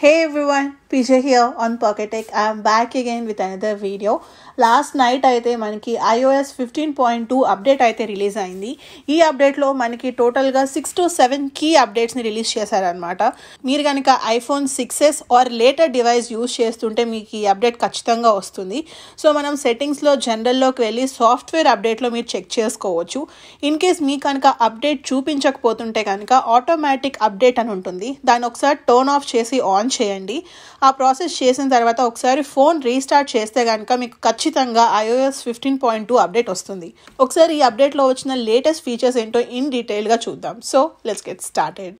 Hey everyone, PJ here on Pocket Tech. I am back again with another last night అయితే మనకి iOS fifteen point two update అయితే release అయింది ఈ అప్డేట్లో మనకి టోటల్గా సిక్స్ టు సెవెన్ కీ అప్డేట్స్ని రిలీజ్ చేశారనమాట మీరు కనుక iPhone six s or later device use చేస్తుంటే మీకు ఈ అప్డేట్ ఖచ్చితంగా వస్తుంది సో మనం సెట్టింగ్స్లో జనరల్లోకి వెళ్ళి సాఫ్ట్వేర్ అప్డేట్లో మీరు చెక్ చేసుకోవచ్చు ఇన్ కేస్ మీకు కనుక అప్డేట్ చూపించకపోతుంటే కనుక ఆటోమేటిక్ అప్డేట్ అని ఉంటుంది దాన్ని ఒకసారి టర్న్ ఆఫ్ చేసి ఆన్ ఆన్ చేయండి ఆ ప్రాసెస్ చేసిన తర్వాత ఒకసారి ఫోన్ రీస్టార్ట్ చేస్తే కనుక మీకు ఖచ్చితంగా iOS fifteen point two update వస్తుంది ఒకసారి ఈ అప్డేట్లో వచ్చిన లేటెస్ట్ ఫీచర్స్ ఏంటో ఇన్ డీటెయిల్గా చూద్దాం so let's get started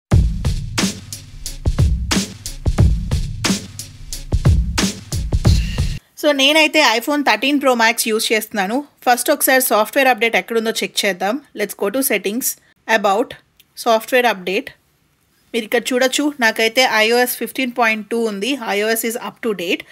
so నేనైతే iPhone thirteen pro max use చేస్తున్నాను ఫస్ట్ ఒకసారి సాఫ్ట్వేర్ అప్డేట్ ఎక్కడుందో చెక్ చేద్దాం let's go to settings about software update మీరు ఇక్కడ చూడొచ్చు నాకైతే ఐఓఎస్ ఫిఫ్టీన్ పాయింట్ టూ ఉంది iOS is up to date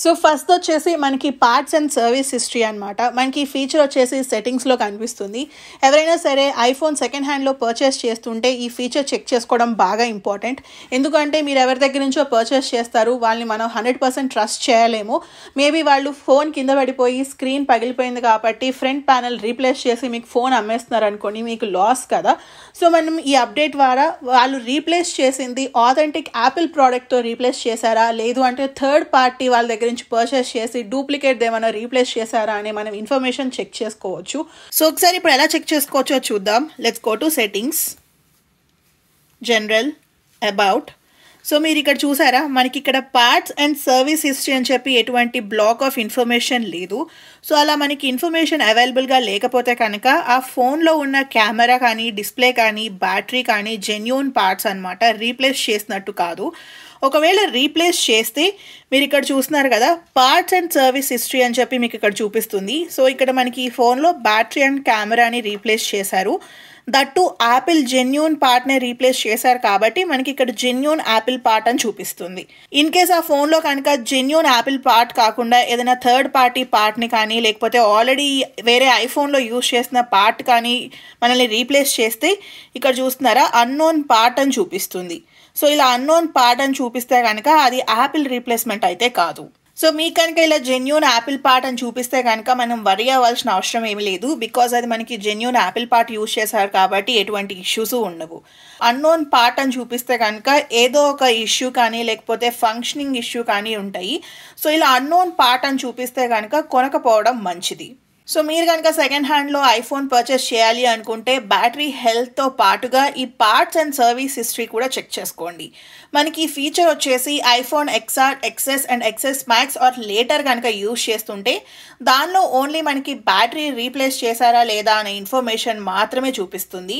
so first వచ్చేసి మనకి పార్ట్స్ అండ్ సర్వీస్ హిస్టరీ అనమాట మనకి ఫీచర్ వచ్చేసి సెట్టింగ్స్లో కనిపిస్తుంది ఎవరైనా సరే ఐఫోన్ సెకండ్ హ్యాండ్లో పర్చేస్ చేస్తుంటే ఈ ఫీచర్ చెక్ చేసుకోవడం బాగా ఇంపార్టెంట్ ఎందుకంటే మీరు ఎవరి దగ్గర నుంచో పర్చేస్ చేస్తారు వాళ్ళని మనం హండ్రెడ్ పర్సెంట్ ట్రస్ట్ చేయలేము మేబీ వాళ్ళు ఫోన్ కింద పడిపోయి స్క్రీన్ పగిలిపోయింది కాబట్టి ఫ్రంట్ ప్యానల్ రీప్లేస్ చేసి మీకు ఫోన్ అమ్మేస్తున్నారు అనుకోండి మీకు లాస్ కదా సో మనం ఈ అప్డేట్ ద్వారా వాళ్ళు రీప్లేస్ చేసింది ఆథెంటిక్ యాపిల్ ప్రోడక్ట్తో రీప్లేస్ చేశారా లేదు అంటే థర్డ్ పార్టీ వాళ్ళ దగ్గర దగ్గర నుంచి పర్చేస్ చేసి డూప్లికేట్ ఏమైనా రీప్లేస్ చేశారా అని మనం ఇన్ఫర్మేషన్ చెక్ చేసుకోవచ్చు సో ఒకసారి ఇప్పుడు ఎలా చెక్ చేసుకోవచ్చో చూద్దాం let's go to settings general about so మీరు ఇక్కడ చూసారా మనకి ఇక్కడ పార్ట్స్ అండ్ సర్వీస్ హిస్టరీ అని చెప్పి ఎటువంటి బ్లాక్ ఆఫ్ ఇన్ఫర్మేషన్ లేదు సో అలా మనకి ఇన్ఫర్మేషన్ అవైలబుల్గా లేకపోతే కనుక ఆ ఫోన్లో ఉన్న కెమెరా కానీ డిస్ప్లే కానీ బ్యాటరీ కానీ జెన్యున్ పార్ట్స్ అనమాట రీప్లేస్ చేసినట్టు కాదు ఒకవేళ రీప్లేస్ చేస్తే మీరు ఇక్కడ చూస్తున్నారు కదా పార్ట్స్ అండ్ సర్వీస్ హిస్టరీ అని చెప్పి మీకు ఇక్కడ చూపిస్తుంది సో ఇక్కడ మనకి ఈ ఫోన్లో బ్యాటరీ అండ్ కెమెరాని రీప్లేస్ చేశారు దట్టు యాపిల్ జెన్యున్ పార్ట్నే రీప్లేస్ చేశారు కాబట్టి మనకి ఇక్కడ జెన్యున్ యాపిల్ పార్ట్ అని చూపిస్తుంది ఇన్ కేస్ ఆ ఫోన్లో కనుక జెన్యున్ యాపిల్ పార్ట్ కాకుండా ఏదైనా థర్డ్ పార్టీ పార్ట్ని కానీ లేకపోతే ఆల్రెడీ వేరే ఐఫోన్లో యూజ్ చేసిన పార్ట్ కానీ మనల్ని రీప్లేస్ చేస్తే ఇక్కడ చూస్తున్నారా అన్నోన్ పార్ట్ అని చూపిస్తుంది సో ఇలా అన్నోన్ పార్ట్ అని చూపిస్తే కనుక అది యాపిల్ రీప్లేస్మెంట్ అయితే కాదు సో మీకు కనుక ఇలా జెన్యున్ యాపిల్ పార్ట్ అని చూపిస్తే కనుక మనం వరి అవ్వాల్సిన అవసరం ఏమి లేదు బికాజ్ అది మనకి జెన్యున్ యాపిల్ పార్ట్ యూజ్ చేశారు కాబట్టి ఎటువంటి ఇష్యూస్ ఉండవు అన్నోన్ పార్ట్ అని చూపిస్తే కనుక ఏదో ఒక ఇష్యూ కానీ లేకపోతే ఫంక్షనింగ్ ఇష్యూ కానీ ఉంటాయి సో ఇలా అన్నోన్ పార్ట్ అని చూపిస్తే కనుక కొనకపోవడం మంచిది సో మీరు కనుక సెకండ్ హ్యాండ్లో ఐఫోన్ పర్చేస్ చేయాలి అనుకుంటే బ్యాటరీ హెల్త్తో పాటుగా ఈ పార్ట్స్ అండ్ సర్వీస్ హిస్టరీ కూడా చెక్ చేసుకోండి మనకి ఈ ఫీచర్ వచ్చేసి iPhone XR XS and XS max or later కనుక యూజ్ చేస్తుంటే దానిలో ఓన్లీ మనకి బ్యాటరీ రీప్లేస్ చేశారా లేదా అనే ఇన్ఫర్మేషన్ మాత్రమే చూపిస్తుంది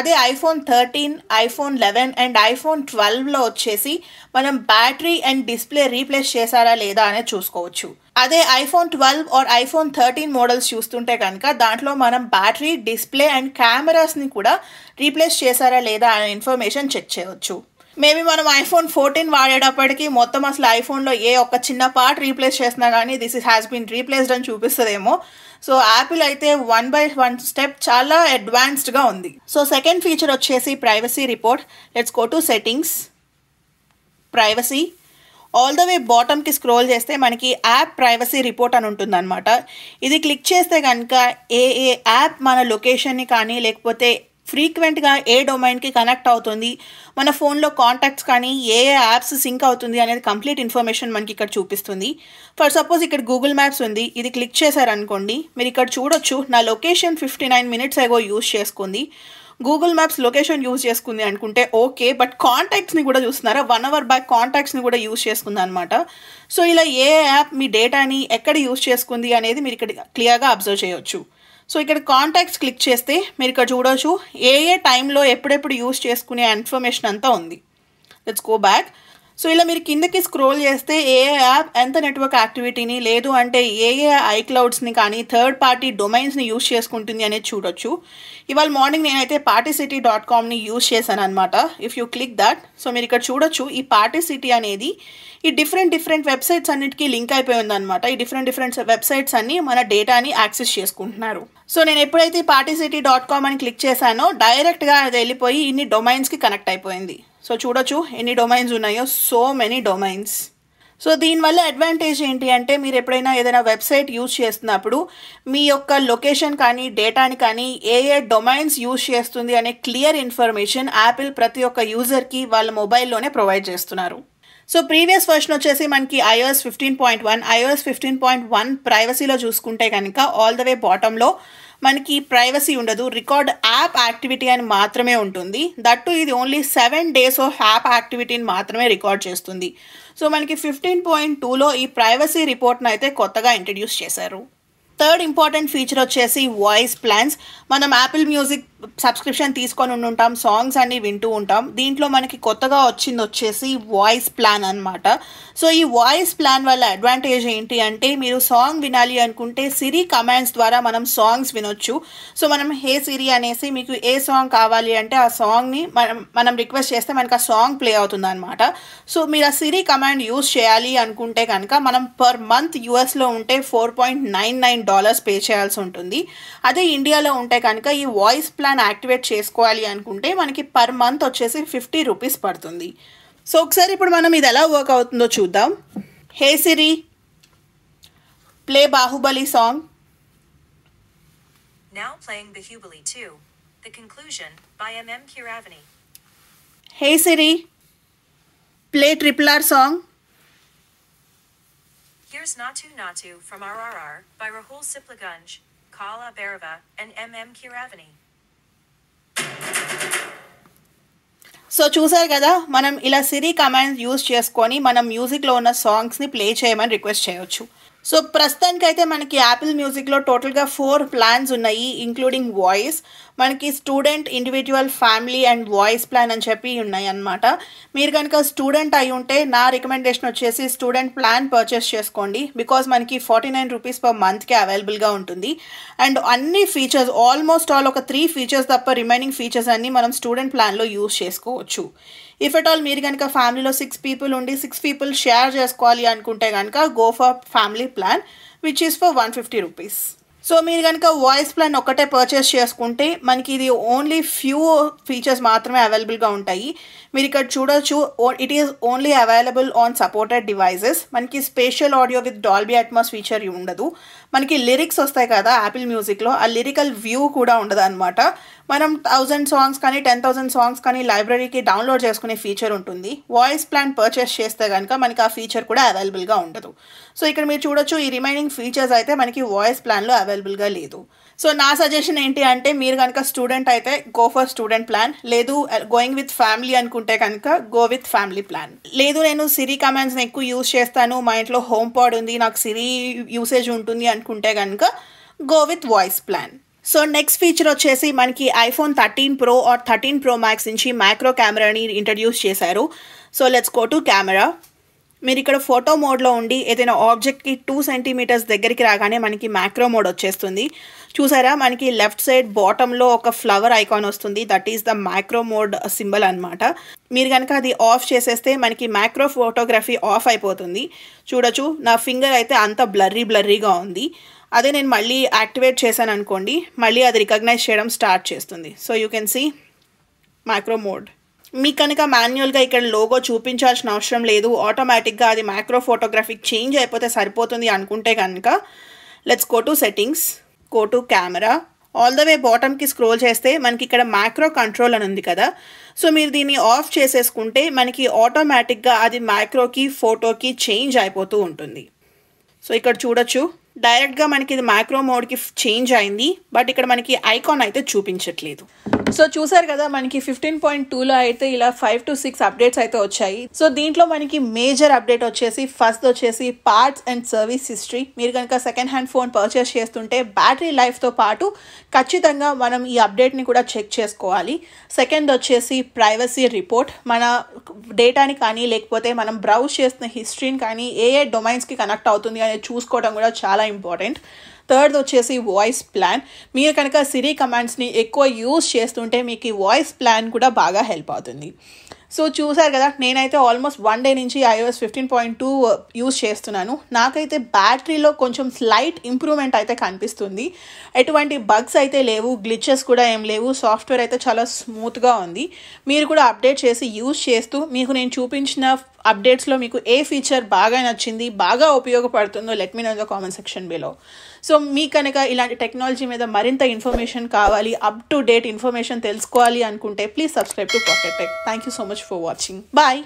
అదే iPhone thirteen iPhone eleven and iPhone ట్వెల్వ్లో వచ్చేసి మనం బ్యాటరీ అండ్ డిస్ప్లే రీప్లేస్ చేశారా లేదా అనేది చూసుకోవచ్చు అదే iPhone twelve or iPhone thirteen models చూస్తుంటే కనుక దాంట్లో మనం బ్యాటరీ డిస్ప్లే అండ్ కెమెరాస్ని కూడా రీప్లేస్ చేశారా లేదా అనే ఇన్ఫర్మేషన్ చెక్ చేయవచ్చు మేబీ మనం ఐఫోన్ ఫోర్టీన్ వాడేటప్పటికీ మొత్తం అసలు ఐఫోన్లో ఏ ఒక్క చిన్న పార్ట్ రీప్లేస్ చేసినా కానీ this is has been replaced అని చూపిస్తుందేమో సో యాపిల్ అయితే వన్ బై వన్ స్టెప్ చాలా అడ్వాన్స్డ్గా ఉంది సో సెకండ్ ఫీచర్ వచ్చేసి privacy report let's go to settings privacy all the way బాటమ్కి స్క్రోల్ చేస్తే మనకి యాప్ ప్రైవసీ రిపోర్ట్ అని ఉంటుందన్నమాట ఇది క్లిక్ చేస్తే కనుక ఏ ఏ యాప్ మన లొకేషన్ని కానీ లేకపోతే ఫ్రీక్వెంట్గా ఏ డొమైన్కి కనెక్ట్ అవుతుంది మన ఫోన్లో కాంటాక్ట్స్ కానీ ఏ ఏ యాప్స్ సింక్ అవుతుంది అనేది కంప్లీట్ ఇన్ఫర్మేషన్ మనకి ఇక్కడ చూపిస్తుంది ఫర్ సపోజ్ ఇక్కడ గూగుల్ మ్యాప్స్ ఉంది ఇది క్లిక్ చేశారనుకోండి మీరు ఇక్కడ చూడొచ్చు నా location fifty nine minutes ago use చేసుకుంది గూగుల్ మ్యాప్స్ లొకేషన్ యూజ్ చేసుకుంది అనుకుంటే ఓకే బట్ కాంటాక్ట్స్ని కూడా చూస్తున్నారా వన్ అవర్ బ్యాక్ కాంటాక్ట్స్ని కూడా యూజ్ చేసుకుంది అనమాట సో ఇలా ఏ యాప్ మీ డేటాని ఎక్కడ యూజ్ చేసుకుంది అనేది మీరు ఇక్కడ క్లియర్గా అబ్జర్వ్ చేయొచ్చు సో ఇక్కడ కాంటాక్ట్స్ క్లిక్ చేస్తే మీరు ఇక్కడ చూడవచ్చు ఏ ఏ టైంలో ఎప్పుడెప్పుడు యూస్ చేసుకునే ఇన్ఫర్మేషన్ అంతా ఉంది లెట్స్ గో బ్యాక్ సో ఇలా మీరు కిందకి స్క్రోల్ చేస్తే ఏ యాప్ ఎంత నెట్వర్క్ యాక్టివిటీని లేదు అంటే ఏ ఏ ఐక్లౌడ్స్ని కానీ థర్డ్ పార్టీ డొమైన్స్ని యూజ్ చేసుకుంటుంది అనేది చూడొచ్చు ఇవాళ మార్నింగ్ నేనైతే పార్టీసిటీ డాట్ కామ్ని యూజ్ చేశాను అనమాట if you click that so మీరు ఇక్కడ చూడొచ్చు ఈ పార్టీసిటీ అనేది ఈ డిఫరెంట్ డిఫరెంట్ వెబ్సైట్స్ అన్నిటికీ లింక్ అయిపోయి ఉందన్నమాట ఈ డిఫరెంట్ డిఫరెంట్ వెబ్సైట్స్ అన్ని మన డేటాని యాక్సెస్ చేసుకుంటున్నారు సో నేను ఎప్పుడైతే పార్టీసిటీ డాట్ కామ్ అని క్లిక్ చేశానో డైరెక్ట్గా అది వెళ్ళిపోయి ఇన్ని డొమైన్స్కి కనెక్ట్ అయిపోయింది సో చూడొచ్చు ఎన్ని డొమైన్స్ ఉన్నాయో సో మెనీ డొమైన్స్ సో దీనివల్ల అడ్వాంటేజ్ ఏంటి అంటే మీరు ఎప్పుడైనా ఏదైనా వెబ్సైట్ యూజ్ చేస్తున్నప్పుడు మీ యొక్క లొకేషన్ కానీ డేటాని కానీ ఏ ఏ డొమైన్స్ యూజ్ చేస్తుంది అనే క్లియర్ ఇన్ఫర్మేషన్ యాపిల్ ప్రతి ఒక్క యూజర్కి వాళ్ళ మొబైల్లోనే ప్రొవైడ్ చేస్తున్నారు సో ప్రీవియస్ వర్షన్ వచ్చేసి మనకి iOS fifteen point one iOS fifteen point one ప్రైవసీలో చూసుకుంటే కనుక ఆల్ ద వే బాటంలో మనకి ప్రైవసీ ఉండదు రికార్డ్ యాప్ యాక్టివిటీ అని మాత్రమే ఉంటుంది దట్టు ఇది only seven days of app యాక్టివిటీని మాత్రమే రికార్డ్ చేస్తుంది సో మనకి ఫిఫ్టీన్ పాయింట్ టూలో ఈ ప్రైవసీ రిపోర్ట్ను అయితే కొత్తగా ఇంట్రడ్యూస్ చేశారు థర్డ్ ఇంపార్టెంట్ ఫీచర్ వచ్చేసి వాయిస్ ప్లాన్స్ మనం యాపిల్ మ్యూజిక్ సబ్స్క్రిప్షన్ తీసుకొని ఉంటాం సాంగ్స్ అన్ని వింటూ ఉంటాం దీంట్లో మనకి కొత్తగా వచ్చింది వచ్చేసి వాయిస్ ప్లాన్ అనమాట సో ఈ వాయిస్ ప్లాన్ వల్ల అడ్వాంటేజ్ ఏంటి అంటే మీరు సాంగ్ వినాలి అనుకుంటే సిరి కమాండ్స్ ద్వారా మనం సాంగ్స్ వినొచ్చు సో మనం హే సిరి అనేసి మీకు ఏ సాంగ్ కావాలి అంటే ఆ సాంగ్ని మనం మనం రిక్వెస్ట్ చేస్తే మనకు ఆ సాంగ్ ప్లే అవుతుంది అనమాట సో మీరు ఆ సిరి కమాండ్ యూస్ చేయాలి అనుకుంటే కనుక మనం పర్ మంత్ యూఎస్లో ఉంటే four point nine nine dollars pay చేయాల్సి ఉంటుంది అదే ఇండియాలో ఉంటే కనుక ఈ వాయిస్ ప్లాన్ ప్లాన్ యాక్టివేట్ చేసుకోవాలి అనుకుంటే మనకి పర్ మంత్ వచ్చేసి ఫిఫ్టీ రూపీస్ పడుతుంది సో ఒకసారి ఇప్పుడు మనం ఇది ఎలా వర్క్ అవుతుందో చూద్దాం hey Siri play Bahubali song Now playing Bahubali 2, The Conclusion by M.M. Kiravani. Hey Siri, play Triple R song. Here's Natu Natu from RRR by Rahul Siplagunj, Kala Bhairava, and M.M. Kiravani. So చూసారు కదా మనం ఇలా సిరి commands use చేసుకొని మనం మ్యూజిక్లో ఉన్న సాంగ్స్ని play చేయమని రిక్వెస్ట్ చేయొచ్చు సో ప్రస్తుతానికైతే మనకి యాపిల్ మ్యూజిక్లో టోటల్గా ఫోర్ ప్లాన్స్ ఉన్నాయి ఇంక్లూడింగ్ వాయిస్ మనకి student individual family and voice plan అని చెప్పి ఉన్నాయి అనమాట మీరు కనుక స్టూడెంట్ అయి ఉంటే నా రికమెండేషన్ వచ్చేసి స్టూడెంట్ ప్లాన్ పర్చేస్ చేసుకోండి బికాస్ మనకి ఫార్టీ నైన్ రూపీస్ పర్ మంత్కే అవైలబుల్గా ఉంటుంది అండ్ అన్ని ఫీచర్స్ ఆల్మోస్ట్ ఆల్ ఒక త్రీ ఫీచర్స్ తప్ప రిమైనింగ్ ఫీచర్స్ అన్నీ మనం స్టూడెంట్ ప్లాన్లో యూస్ చేసుకోవచ్చు ఇఫ్ ఎట్ ఆల్ మీరు కనుక ఫ్యామిలీలో సిక్స్ పీపుల్ ఉండి సిక్స్ పీపుల్ షేర్ చేసుకోవాలి అనుకుంటే కనుక go for family plan which is for one fifty rupees so మీరు కనుక వాయిస్ ప్లాన్ ఒక్కటే పర్చేస్ చేసుకుంటే మనకి ఇది ఓన్లీ ఫ్యూ ఫీచర్స్ మాత్రమే అవైలబుల్గా ఉంటాయి మీరు ఇక్కడ చూడొచ్చు it is only available on supported devices మనకి spatial audio with Dolby Atmos feature ఉండదు మనకి లిరిక్స్ వస్తాయి కదా యాపిల్ మ్యూజిక్లో ఆ లిరికల్ వ్యూ కూడా ఉండదు అనమాట మనం థౌజండ్ సాంగ్స్ కానీ టెన్ థౌజండ్ సాంగ్స్ కానీ లైబ్రరీకి డౌన్లోడ్ చేసుకునే ఫీచర్ ఉంటుంది వాయిస్ ప్లాన్ పర్చేస్ చేస్తే కనుక మనకి ఆ ఫీచర్ కూడా అవైలబుల్గా ఉండదు సో ఇక్కడ మీరు చూడొచ్చు ఈ రిమైనింగ్ ఫీచర్స్ అయితే మనకి వాయిస్ ప్లాన్లో అవైలబుల్గా లేదు సో నా సజెషన్ ఏంటి అంటే మీరు కనుక స్టూడెంట్ అయితే గో ఫర్ స్టూడెంట్ ప్లాన్ లేదు గోయింగ్ విత్ ఫ్యామిలీ అనుకుంటే కనుక గో విత్ ఫ్యామిలీ ప్లాన్ లేదు నేను సిరి కమాండ్స్ని ఎక్కువ యూస్ చేస్తాను మా ఇంట్లో హోమ్ పాడ్ ఉంది నాకు సిరి యూసేజ్ ఉంటుంది అనుకుంటే కనుక go with voice plan so next feature వచ్చేసి మనకి iPhone thirteen pro or thirteen pro max నుంచి మైక్రో కెమెరాని ఇంట్రడ్యూస్ చేశారు so let's go to camera మీరు ఇక్కడ ఫోటో మోడ్లో ఉండి ఏదైనా ఆబ్జెక్ట్కి టూ సెంటీమీటర్స్ దగ్గరికి రాగానే మనకి మ్యాక్రో మోడ్ వచ్చేస్తుంది చూసారా మనకి లెఫ్ట్ సైడ్ బాటంలో ఒక ఫ్లవర్ ఐకాన్ వస్తుంది that is the macro mode symbol అనమాట మీరు కనుక అది ఆఫ్ చేసేస్తే మనకి మ్యాక్రో ఫోటోగ్రఫీ ఆఫ్ అయిపోతుంది చూడొచ్చు నా ఫింగర్ అయితే అంత బ్లర్రీ బ్లర్రీగా ఉంది అదే నేను మళ్ళీ యాక్టివేట్ చేశాను అనుకోండి మళ్ళీ అది రికగ్నైజ్ చేయడం స్టార్ట్ చేస్తుంది so you can see micro mode మీకు కనుక మాన్యువల్గా ఇక్కడ లోగో చూపించాల్సిన అవసరం లేదు ఆటోమేటిక్గా అది మైక్రో ఫోటోగ్రఫీకి చేంజ్ అయిపోతే సరిపోతుంది అనుకుంటే కనుక let's go to settings go to camera all the way బాటమ్కి స్క్రోల్ చేస్తే మనకి ఇక్కడ మైక్రో కంట్రోల్ అని ఉంది కదా సో మీరు దీన్ని ఆఫ్ చేసేసుకుంటే మనకి ఆటోమేటిక్గా అది మైక్రోకి ఫోటోకి చేంజ్ అయిపోతూ ఉంటుంది సో ఇక్కడ చూడొచ్చు డైరెక్ట్గా మనకి ఇది మైక్రో మోడ్కి చేంజ్ అయింది బట్ ఇక్కడ మనకి ఐకాన్ అయితే చూపించట్లేదు సో చూసారు కదా మనకి ఫిఫ్టీన్ పాయింట్ టూలో అయితే ఇలా ఫైవ్ టు సిక్స్ అప్డేట్స్ అయితే వచ్చాయి సో దీంట్లో మనకి మేజర్ అప్డేట్ వచ్చేసి ఫస్ట్ వచ్చేసి పార్ట్స్ అండ్ సర్వీస్ హిస్టరీ మీరు కనుక సెకండ్ హ్యాండ్ ఫోన్ పర్చేస్ చేస్తుంటే బ్యాటరీ లైఫ్తో పాటు ఖచ్చితంగా మనం ఈ అప్డేట్ని కూడా చెక్ చేసుకోవాలి సెకండ్ వచ్చేసి ప్రైవసీ రిపోర్ట్ మన డేటాని కానీ లేకపోతే మనం బ్రౌజ్ చేస్తున్న హిస్టరీని కానీ ఏ ఏ డొమైన్స్కి కనెక్ట్ అవుతుంది అనేది చూసుకోవడం కూడా చాలా ఇంపార్టెంట్ థర్డ్ వచ్చేసి వాయిస్ ప్లాన్ మీరు కనుక సిరి కమాండ్స్ని ఎక్కువ యూస్ చేస్తుంటే మీకు ఈ వాయిస్ ప్లాన్ కూడా బాగా హెల్ప్ అవుతుంది సో చూసారు కదా నేనైతే ఆల్మోస్ట్ వన్ డే నుంచి iOS fifteen point two use చేస్తున్నాను నాకైతే బ్యాటరీలో కొంచెం స్లైట్ ఇంప్రూవ్మెంట్ అయితే కనిపిస్తుంది ఎటువంటి బగ్స్ అయితే లేవు గ్లిచెస్ కూడా ఏం లేవు సాఫ్ట్వేర్ అయితే చాలా స్మూత్గా ఉంది మీరు కూడా అప్డేట్ చేసి యూస్ చేస్తూ మీకు నేను చూపించిన అప్డేట్స్లో మీకు ఏ ఫీచర్ బాగా నచ్చింది బాగా ఉపయోగపడుతుందో let me know the comment section below so మీ కనుక ఇలాంటి టెక్నాలజీ మీద మరింత ఇన్ఫర్మేషన్ కావాలి అప్ టు డేట్ ఇన్ఫర్మేషన్ తెలుసుకోవాలి అనుకుంటే please subscribe to Pocket Tech thank you so much for watching bye